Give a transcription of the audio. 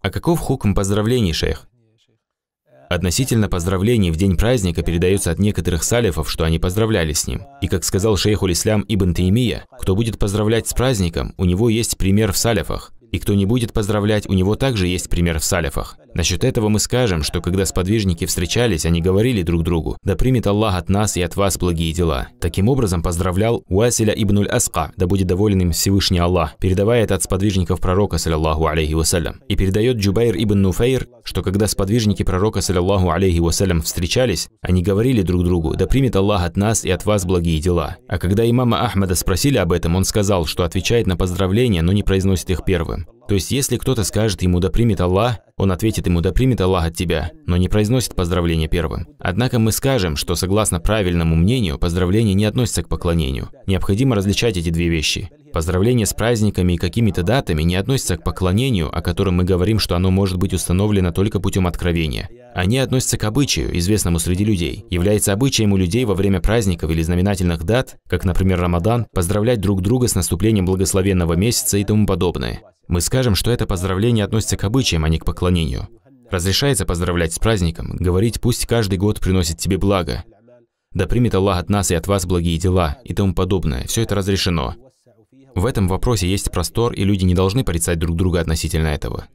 А каков хукм поздравлений, шейх? Относительно поздравлений в день праздника передается от некоторых салифов, что они поздравляли с ним. И как сказал шейх Улислям Ибн Таймия, кто будет поздравлять с праздником, у него есть пример в салифах. И кто не будет поздравлять, у него также есть пример в салифах. Насчет этого мы скажем, что когда сподвижники встречались, они говорили друг другу, да примет Аллах от нас и от вас благие дела. Таким образом поздравлял Уасиля ибн Аска, да будет доволен им Всевышний Аллах, передавая это от сподвижников пророка, саллиллаху алейхи вассалям. И передает Джубайр ибн Нуфейр, что когда сподвижники пророка, саллиллаху алейхи вассалям, встречались, они говорили друг другу, да примет Аллах от нас и от вас благие дела. А когда имама Ахмада спросили об этом, он сказал, что отвечает на поздравления, но не произносит их первым. То есть, если кто-то скажет ему «да примет Аллах», он ответит ему «Да примет Аллах от тебя», но не произносит поздравления первым. Однако мы скажем, что согласно правильному мнению, поздравления не относятся к поклонению. Необходимо различать эти две вещи. Поздравления с праздниками и какими-то датами не относятся к поклонению, о котором мы говорим, что оно может быть установлено только путем откровения. Они относятся к обычаю, известному среди людей. Является обычаем у людей во время праздников или знаменательных дат, как, например, Рамадан, поздравлять друг друга с наступлением благословенного месяца и тому подобное. Мы скажем, что это поздравление относится к обычаям, а не к поклонению. Разрешается поздравлять с праздником, говорить «пусть каждый год приносит тебе благо», «да примет Аллах от нас и от вас благие дела» и тому подобное. Все это разрешено. В этом вопросе есть простор, и люди не должны порицать друг друга относительно этого.